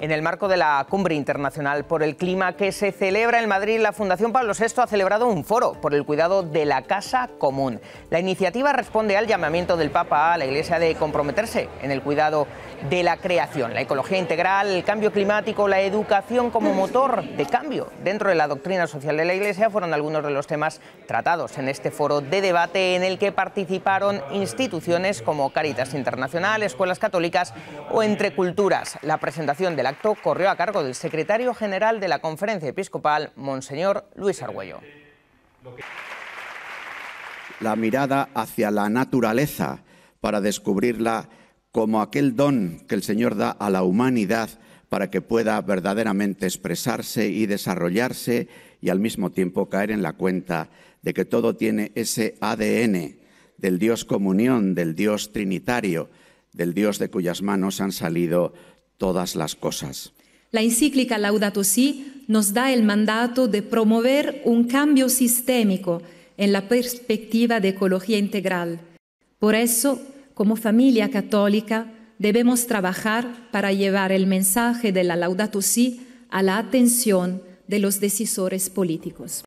En el marco de la Cumbre Internacional por el Clima que se celebra en Madrid, la Fundación Pablo VI ha celebrado un foro por el cuidado de la casa común. La iniciativa responde al llamamiento del Papa a la Iglesia de comprometerse en el cuidado de la creación, la ecología integral, el cambio climático, la educación como motor de cambio. Dentro de la doctrina social de la Iglesia fueron algunos de los temas tratados en este foro de debate en el que participaron instituciones como Caritas Internacional, escuelas católicas o Entre Culturas. La presentación de la acto corrió a cargo del secretario general de la Conferencia Episcopal, Monseñor Luis Argüello. La mirada hacia la naturaleza para descubrirla como aquel don que el Señor da a la humanidad para que pueda verdaderamente expresarse y desarrollarse y al mismo tiempo caer en la cuenta de que todo tiene ese ADN del Dios comunión, del Dios trinitario, del Dios de cuyas manos han salido todas las cosas. La encíclica Laudato Si nos da el mandato de promover un cambio sistémico en la perspectiva de ecología integral. Por eso, como familia católica, debemos trabajar para llevar el mensaje de la Laudato Si a la atención de los decisores políticos.